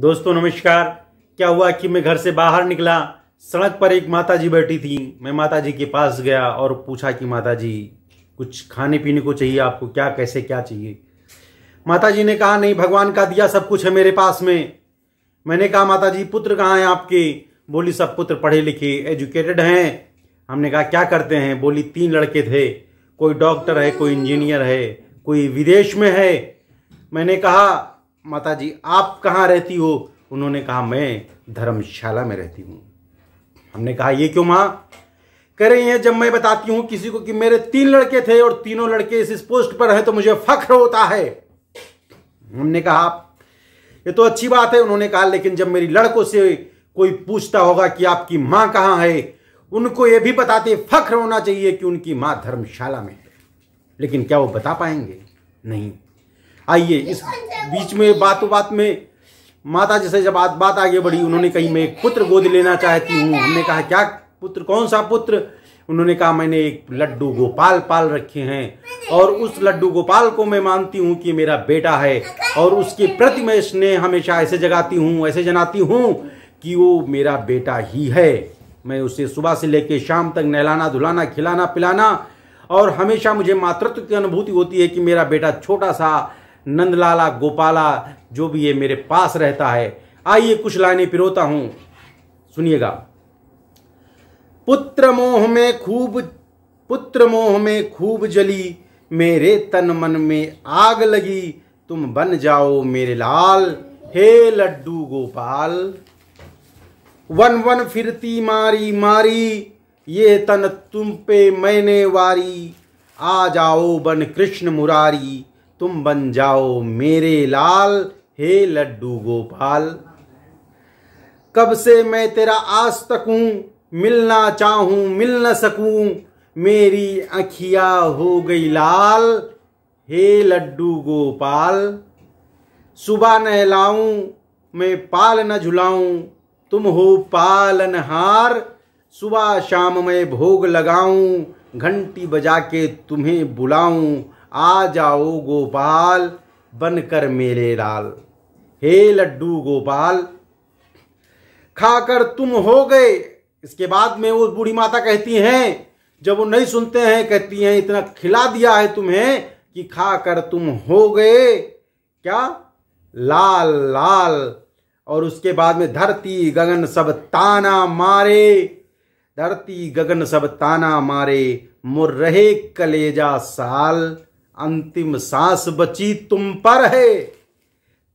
दोस्तों नमस्कार क्या हुआ कि मैं घर से बाहर निकला सड़क पर एक माता जी बैठी थी मैं माता जी के पास गया और पूछा कि माता जी कुछ खाने पीने को चाहिए आपको क्या कैसे क्या चाहिए माता जी ने कहा नहीं भगवान का दिया सब कुछ है मेरे पास में मैंने कहा माता जी पुत्र कहाँ हैं आपके बोली सब पुत्र पढ़े लिखे एजुकेटेड हैं हमने कहा क्या करते हैं बोली तीन लड़के थे कोई डॉक्टर है कोई इंजीनियर है कोई विदेश में है मैंने कहा माता जी आप कहाँ रहती हो उन्होंने कहा मैं धर्मशाला में रहती हूँ हमने कहा ये क्यों माँ कह रही हैं जब मैं बताती हूँ किसी को कि मेरे तीन लड़के थे और तीनों लड़के इस, इस पोस्ट पर हैं तो मुझे फख्र होता है हमने कहा ये तो अच्छी बात है उन्होंने कहा लेकिन जब मेरी लड़कों से कोई पूछता होगा कि आपकी माँ कहाँ है उनको ये भी बताते फख्र होना चाहिए कि उनकी माँ धर्मशाला में है लेकिन क्या वो बता पाएंगे नहीं आइए इस बीच में बातों बात में माता जैसे जब बात बात आगे बढ़ी उन्होंने कही मैं एक पुत्र गोद लेना चाहती हूँ हमने कहा क्या पुत्र कौन सा पुत्र उन्होंने कहा मैंने एक लड्डू गोपाल पाल रखे हैं और उस लड्डू गोपाल को मैं मानती हूँ कि मेरा बेटा है और उसके प्रति मैं स्नेह हमेशा ऐसे जगाती हूँ ऐसे जनाती हूँ कि वो मेरा बेटा ही है मैं उसे सुबह से लेकर शाम तक नहलाना धुलाना खिलाना पिलाना और हमेशा मुझे मातृत्व की अनुभूति होती है कि मेरा बेटा छोटा सा नंदलाला गोपाला जो भी ये मेरे पास रहता है आइए कुछ लाइनें पिरोता हूं सुनिएगा पुत्र मोह में खूब पुत्र मोह में खूब जली मेरे तन मन में आग लगी तुम बन जाओ मेरे लाल हे लड्डू गोपाल वन वन फिरती मारी मारी ये तन तुम पे मैंने वारी आ जाओ बन कृष्ण मुरारी तुम बन जाओ मेरे लाल हे लड्डू गोपाल कब से मैं तेरा आज तक हूं मिलना चाहूँ मिल न सकूँ मेरी अखिया हो गई लाल हे लड्डू गोपाल सुबह नहलाऊं मैं पाल न झुलाऊं तुम हो पालनहार सुबह शाम में भोग लगाऊं घंटी बजा के तुम्हें बुलाऊं आ जाओ गोपाल बनकर मेरे लाल हे लड्डू गोपाल खाकर तुम हो गए इसके बाद में वो बूढ़ी माता कहती हैं जब वो नहीं सुनते हैं कहती हैं इतना खिला दिया है तुम्हें कि खाकर तुम हो गए क्या लाल लाल और उसके बाद में धरती गगन सब ताना मारे धरती गगन सब ताना मारे मुर रहे कलेजा साल अंतिम सांस बची तुम पर है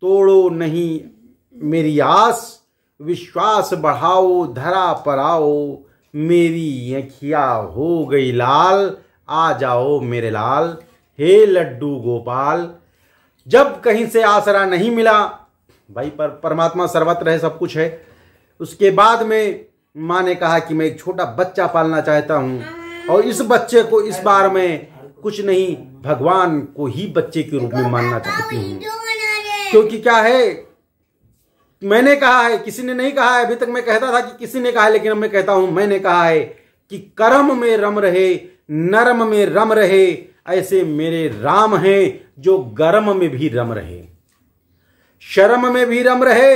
तोड़ो नहीं मेरी आस विश्वास बढ़ाओ धरा पर आओ मेरी यखिया हो गई लाल आ जाओ मेरे लाल हे लड्डू गोपाल जब कहीं से आसरा नहीं मिला भाई पर परमात्मा सर्वत्र है सब कुछ है उसके बाद में माँ ने कहा कि मैं एक छोटा बच्चा पालना चाहता हूँ और इस बच्चे को इस बार में कुछ नहीं भगवान को ही बच्चे के रूप में तो मानना चाहती हूँ क्योंकि क्या है मैंने कहा है किसी ने नहीं कहा है अभी तक मैं कहता था कि किसी ने कहा है लेकिन अब मैं कहता हूं मैंने कहा है कि कर्म में रम रहे नरम में रम रहे ऐसे मेरे राम हैं जो गर्म में भी रम रहे शर्म में भी रम रहे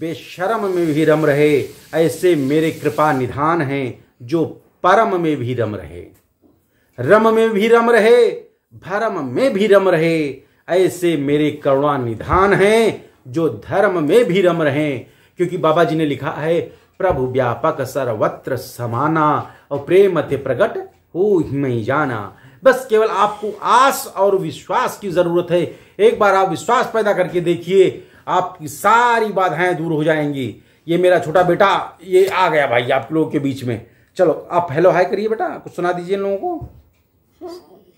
बेशरम में भी रम रहे ऐसे मेरे कृपा निधान हैं जो परम में भी रम रहे रम में भी रम रहे भरम में भी रम रहे ऐसे मेरे करुणा निधान हैं जो धर्म में भी रम रहे क्योंकि बाबा जी ने लिखा है प्रभु व्यापक सर्वत्र समाना और प्रेम थे प्रकट हो ही जाना बस केवल आपको आस और विश्वास की जरूरत है एक बार आप विश्वास पैदा करके देखिए आपकी सारी बाधाएं दूर हो जाएंगी ये मेरा छोटा बेटा ये आ गया भाई आप लोगों के बीच में चलो आप हेलो हाय करिए बेटा कुछ सुना दीजिए इन लोगों को Mm-hmm.